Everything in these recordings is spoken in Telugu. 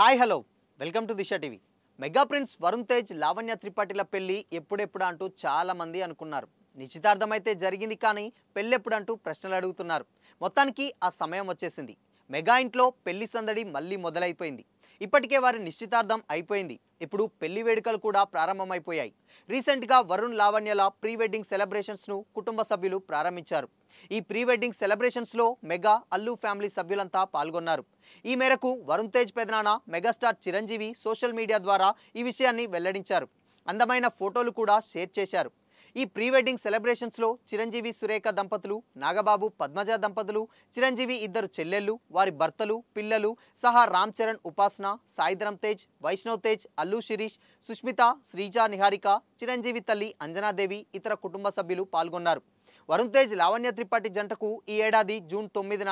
hi hello welcome to Disha TV mega prince Varun Tej Lavanya త్రిపాఠిల పెళ్లి ఎప్పుడెప్పుడు అంటూ చాలామంది అనుకున్నారు నిశ్చితార్థమైతే జరిగింది కానీ పెళ్ళి ఎప్పుడంటూ ప్రశ్నలు అడుగుతున్నారు మొత్తానికి ఆ సమయం వచ్చేసింది మెగా ఇంట్లో పెళ్లి సందడి మళ్ళీ మొదలైపోయింది ఇప్పటికే వారి నిశ్చితార్థం అయిపోయింది ఇప్పుడు పెళ్లి వేడుకలు కూడా ప్రారంభమైపోయాయి రీసెంట్గా వరుణ్ లావణ్యల ప్రీ వెడ్డింగ్ సెలబ్రేషన్స్ను కుటుంబ సభ్యులు ప్రారంభించారు ఈ ప్రీ వెడ్డింగ్ సెలబ్రేషన్స్లో మెగా అల్లు ఫ్యామిలీ సభ్యులంతా పాల్గొన్నారు ఈ మేరకు వరుణ్ తేజ్ పెదనాన మెగాస్టార్ చిరంజీవి సోషల్ మీడియా ద్వారా ఈ విషయాన్ని వెల్లడించారు అందమైన ఫోటోలు కూడా షేర్ చేశారు ఈ ప్రీ వెడ్డింగ్ సెలబ్రేషన్స్లో చిరంజీవి సురేఖ దంపతులు నాగబాబు పద్మజ దంపతులు చిరంజీవి ఇద్దరు చెల్లెళ్ళు వారి భర్తలు పిల్లలు సహా రామ్ చరణ్ ఉపాసన సాయిధరం తేజ్ వైష్ణవ్ తేజ్ అల్లు శిరీష్ సుష్మిత శ్రీజ నిహారిక చిరంజీవి తల్లి అంజనాదేవి ఇతర కుటుంబ సభ్యులు పాల్గొన్నారు వరుణ్ తేజ్ లావణ్య త్రిపాఠి జంటకు ఈ ఏడాది జూన్ తొమ్మిదిన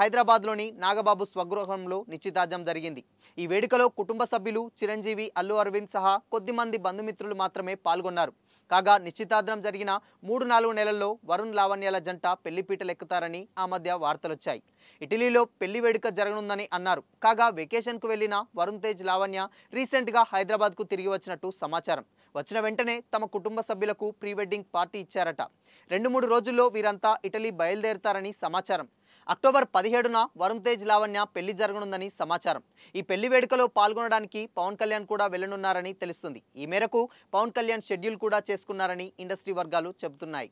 హైదరాబాద్లోని నాగబాబు స్వగృహంలో నిశ్చితార్థం జరిగింది ఈ వేడుకలో కుటుంబ సభ్యులు చిరంజీవి అల్లు అరవింద్ సహా కొద్దిమంది బంధుమిత్రులు మాత్రమే పాల్గొన్నారు కాగా నిశ్చితార్థం జరిగిన మూడు నాలుగు నెలల్లో వరుణ్ లావణ్యాల జంట పెళ్లిపీటలెక్కుతారని ఆ మధ్య వార్తలొచ్చాయి ఇటలీలో పెళ్లి వేడుక జరగనుందని అన్నారు కాగా వెకేషన్కు వెళ్లిన వరుణ్ తేజ్ లావణ్య రీసెంట్గా హైదరాబాద్కు తిరిగి వచ్చినట్టు సమాచారం వచ్చిన వెంటనే తమ కుటుంబ సభ్యులకు ప్రీ వెడ్డింగ్ పార్టీ ఇచ్చారట రెండు మూడు రోజుల్లో వీరంతా ఇటలీ బయలుదేరుతారని సమాచారం అక్టోబర్ పదిహేడున వరుణ్ తేజ్ లావణ్య పెళ్లి జరగనుందని సమాచారం ఈ పెళ్లి వేడుకలో పాల్గొనడానికి పవన్ కళ్యాణ్ కూడా వెళ్ళనున్నారని తెలుస్తుంది ఈ మేరకు పవన్ కళ్యాణ్ షెడ్యూల్ కూడా చేసుకున్నారని ఇండస్ట్రీ వర్గాలు చెబుతున్నాయి